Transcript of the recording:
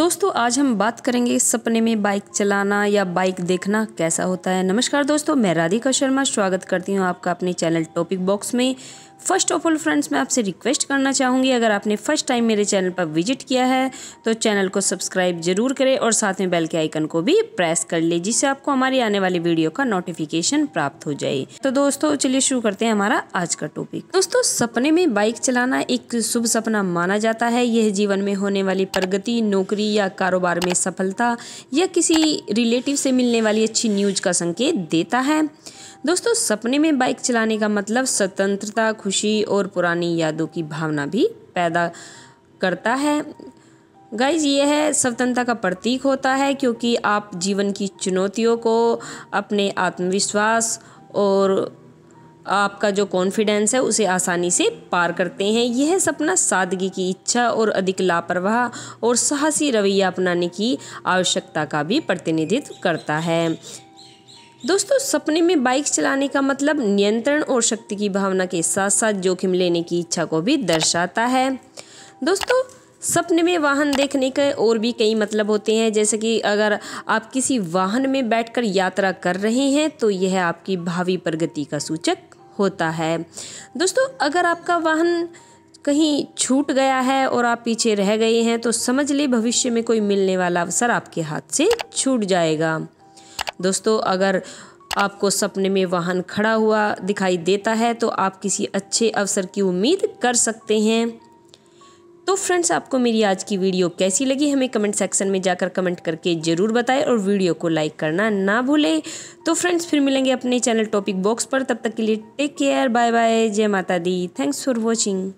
दोस्तों आज हम बात करेंगे सपने में बाइक चलाना या बाइक देखना कैसा होता है नमस्कार दोस्तों मैं राधिका शर्मा स्वागत करती हूँ आपका अपने चैनल टॉपिक बॉक्स में फर्स्ट ऑफ ऑल फ्रेंड्स मैं आपसे रिक्वेस्ट करना चाहूंगी अगर आपने फर्स्ट टाइम मेरे चैनल पर विजिट किया है तो चैनल को सब्सक्राइब जरूर करें और साथ में बेल के आइकन को भी प्रेस कर ले जिससे आपको हमारी आने वाली वीडियो का नोटिफिकेशन प्राप्त हो जाए तो दोस्तों चलिए शुरू करते हैं हमारा आज का टॉपिक दोस्तों सपने में बाइक चलाना एक शुभ सपना माना जाता है यह जीवन में होने वाली प्रगति नौकरी या कारोबार में सफलता या किसी रिलेटिव से मिलने वाली अच्छी न्यूज का संकेत देता है दोस्तों सपने में बाइक चलाने का मतलब स्वतंत्रता खुशी और पुरानी यादों की भावना भी पैदा करता है गाइज ये है स्वतंत्रता का प्रतीक होता है क्योंकि आप जीवन की चुनौतियों को अपने आत्मविश्वास और आपका जो कॉन्फिडेंस है उसे आसानी से पार करते हैं यह सपना सादगी की इच्छा और अधिक लापरवाह और साहसी रवैया अपनाने की आवश्यकता का भी प्रतिनिधित्व करता है दोस्तों सपने में बाइक चलाने का मतलब नियंत्रण और शक्ति की भावना के साथ साथ जोखिम लेने की इच्छा को भी दर्शाता है दोस्तों सपने में वाहन देखने के और भी कई मतलब होते हैं जैसे कि अगर आप किसी वाहन में बैठकर यात्रा कर रहे हैं तो यह आपकी भावी प्रगति का सूचक होता है दोस्तों अगर आपका वाहन कहीं छूट गया है और आप पीछे रह गए हैं तो समझ ले भविष्य में कोई मिलने वाला अवसर आपके हाथ से छूट जाएगा दोस्तों अगर आपको सपने में वाहन खड़ा हुआ दिखाई देता है तो आप किसी अच्छे अवसर की उम्मीद कर सकते हैं तो फ्रेंड्स आपको मेरी आज की वीडियो कैसी लगी हमें कमेंट सेक्शन में जाकर कमेंट करके ज़रूर बताएं और वीडियो को लाइक करना ना भूलें तो फ्रेंड्स फिर मिलेंगे अपने चैनल टॉपिक बॉक्स पर तब तक के लिए टेक केयर बाय बाय जय माता दी थैंक्स फॉर वॉचिंग